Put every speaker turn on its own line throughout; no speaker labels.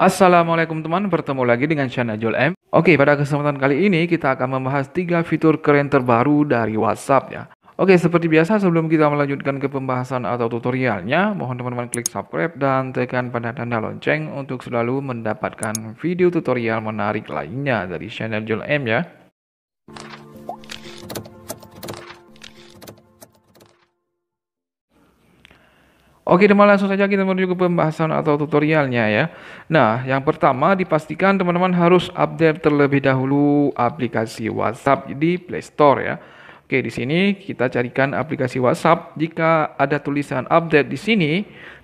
Assalamualaikum teman, bertemu lagi dengan channel Jol M. Oke, pada kesempatan kali ini kita akan membahas 3 fitur keren terbaru dari WhatsApp ya. Oke, seperti biasa sebelum kita melanjutkan ke pembahasan atau tutorialnya, mohon teman-teman klik subscribe dan tekan pada tanda lonceng untuk selalu mendapatkan video tutorial menarik lainnya dari channel Jol M ya. Oke teman teman langsung saja kita menuju ke pembahasan atau tutorialnya ya Nah yang pertama dipastikan teman-teman harus update terlebih dahulu aplikasi WhatsApp di Play Store ya Oke di sini kita carikan aplikasi WhatsApp jika ada tulisan update di sini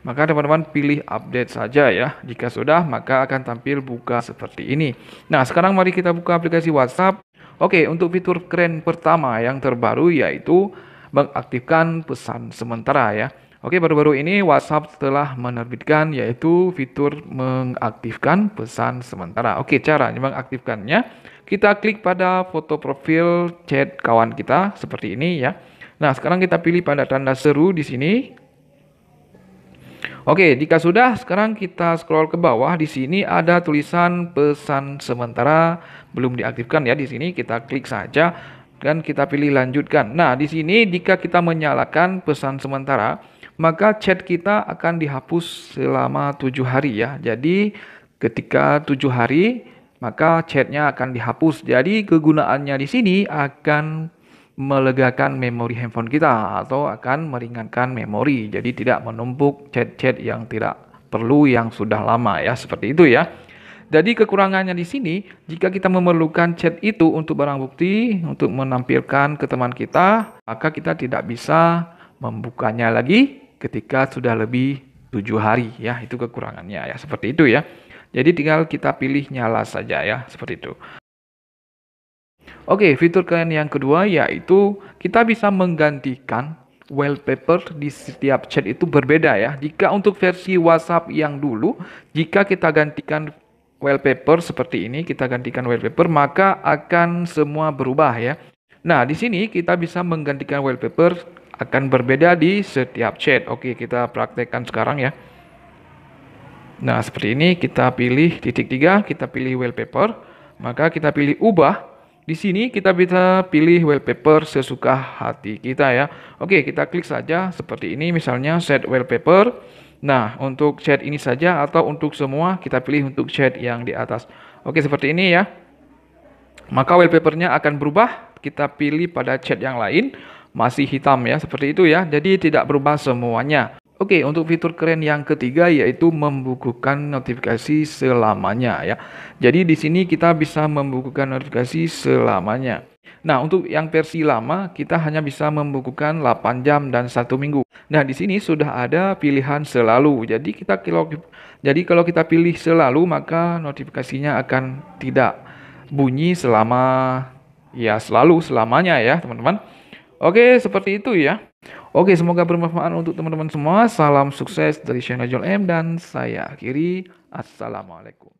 maka teman-teman pilih update saja ya jika sudah maka akan tampil buka seperti ini Nah sekarang mari kita buka aplikasi WhatsApp Oke untuk fitur keren pertama yang terbaru yaitu mengaktifkan pesan sementara ya Oke, baru-baru ini WhatsApp telah menerbitkan yaitu fitur mengaktifkan pesan sementara. Oke, cara mengaktifkannya kita klik pada foto profil chat kawan kita seperti ini ya. Nah, sekarang kita pilih pada tanda seru di sini. Oke, jika sudah, sekarang kita scroll ke bawah. Di sini ada tulisan pesan sementara belum diaktifkan ya. Di sini kita klik saja dan kita pilih lanjutkan. Nah, di sini jika kita menyalakan pesan sementara, maka chat kita akan dihapus selama tujuh hari ya. Jadi ketika tujuh hari maka chatnya akan dihapus. Jadi kegunaannya di sini akan melegakan memori handphone kita atau akan meringankan memori. Jadi tidak menumpuk chat-chat yang tidak perlu yang sudah lama ya, seperti itu ya. Jadi kekurangannya di sini, jika kita memerlukan chat itu untuk barang bukti, untuk menampilkan ke teman kita, maka kita tidak bisa membukanya lagi ketika sudah lebih tujuh hari ya itu kekurangannya ya seperti itu ya jadi tinggal kita pilih nyala saja ya seperti itu Oke, fitur keren yang kedua yaitu kita bisa menggantikan wallpaper di setiap chat itu berbeda ya. Jika untuk versi WhatsApp yang dulu, jika kita gantikan wallpaper seperti ini, kita gantikan wallpaper, maka akan semua berubah ya. Nah, di sini kita bisa menggantikan wallpaper akan berbeda di setiap chat. Oke, kita praktekkan sekarang ya. Nah, seperti ini kita pilih titik tiga, kita pilih wallpaper, maka kita pilih ubah. Di sini kita bisa pilih wallpaper sesuka hati kita ya. Oke, kita klik saja seperti ini misalnya set wallpaper. Nah, untuk chat ini saja atau untuk semua kita pilih untuk chat yang di atas. Oke, seperti ini ya. Maka wallpapernya akan berubah. Kita pilih pada chat yang lain masih hitam ya, seperti itu ya. Jadi tidak berubah semuanya. Oke, untuk fitur keren yang ketiga yaitu membukukan notifikasi selamanya ya. Jadi di sini kita bisa membukukan notifikasi selamanya. Nah, untuk yang versi lama kita hanya bisa membukukan 8 jam dan satu minggu. Nah, di sini sudah ada pilihan selalu. Jadi kita jadi kalau kita pilih selalu maka notifikasinya akan tidak bunyi selama ya selalu selamanya ya, teman-teman. Oke, seperti itu ya. Oke, semoga bermanfaat untuk teman-teman semua. Salam sukses dari Channel Jol M dan saya akhiri. Assalamualaikum.